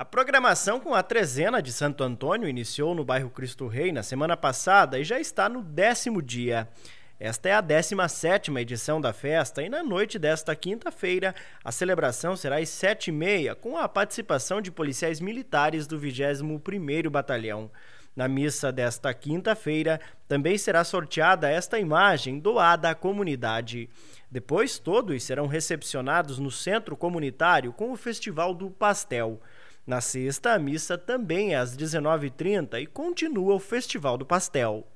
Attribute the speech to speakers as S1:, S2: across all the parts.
S1: A programação com a trezena de Santo Antônio iniciou no bairro Cristo Rei na semana passada e já está no décimo dia. Esta é a 17 edição da festa e na noite desta quinta-feira a celebração será às 7h30 com a participação de policiais militares do 21º Batalhão. Na missa desta quinta-feira também será sorteada esta imagem doada à comunidade. Depois todos serão recepcionados no centro comunitário com o Festival do Pastel. Na sexta, a missa também é às 19h30 e continua o Festival do Pastel.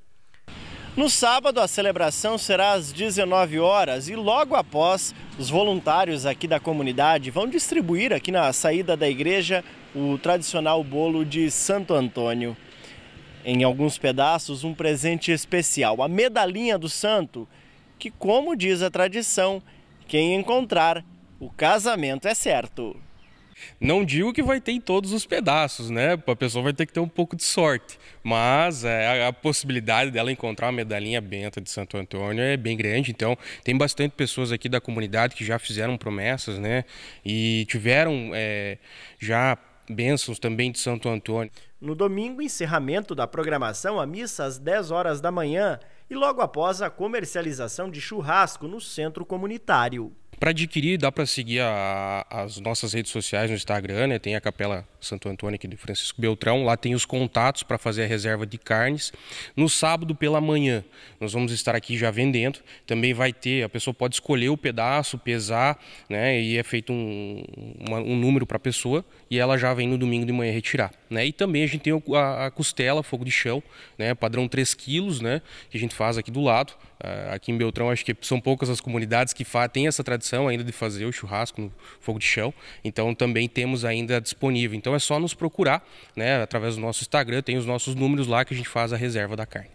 S1: No sábado, a celebração será às 19 horas e logo após, os voluntários aqui da comunidade vão distribuir aqui na saída da igreja o tradicional bolo de Santo Antônio. Em alguns pedaços, um presente especial, a medalhinha do santo, que, como diz a tradição, quem encontrar, o casamento é certo. Não digo
S2: que vai ter em todos os pedaços, né? A pessoa vai ter que ter um pouco de sorte. Mas é, a, possibilidade dela encontrar uma medalhinha benta de Santo Antônio é bem grande. Então, tem bastante pessoas aqui da comunidade que já fizeram promessas, né? E tiveram é, já bênçãos também de Santo Antônio.
S1: No domingo, encerramento da programação, a missa às 10 horas da manhã e logo após a comercialização de churrasco no centro comunitário.
S2: Para adquirir, dá para seguir a, as nossas redes sociais no Instagram, né? Tem a Capela Santo Antônio aqui do Francisco Beltrão. Lá tem os contatos para fazer a reserva de carnes. No sábado pela manhã, nós vamos estar aqui já vendendo. Também vai ter, a pessoa pode escolher o pedaço, pesar, né? E é feito um, uma, um número para a pessoa e ela já vem no domingo de manhã retirar. Né? E também a gente tem a, a costela, fogo de chão, né? padrão 3 quilos, né? que a gente faz aqui do lado. Ah, aqui em Beltrão, acho que são poucas as comunidades que têm essa tradição ainda de fazer o churrasco no fogo de chão. Então, também temos ainda disponível. Então, é só nos procurar né? através do nosso Instagram, tem os nossos números lá que a gente faz a reserva da carne.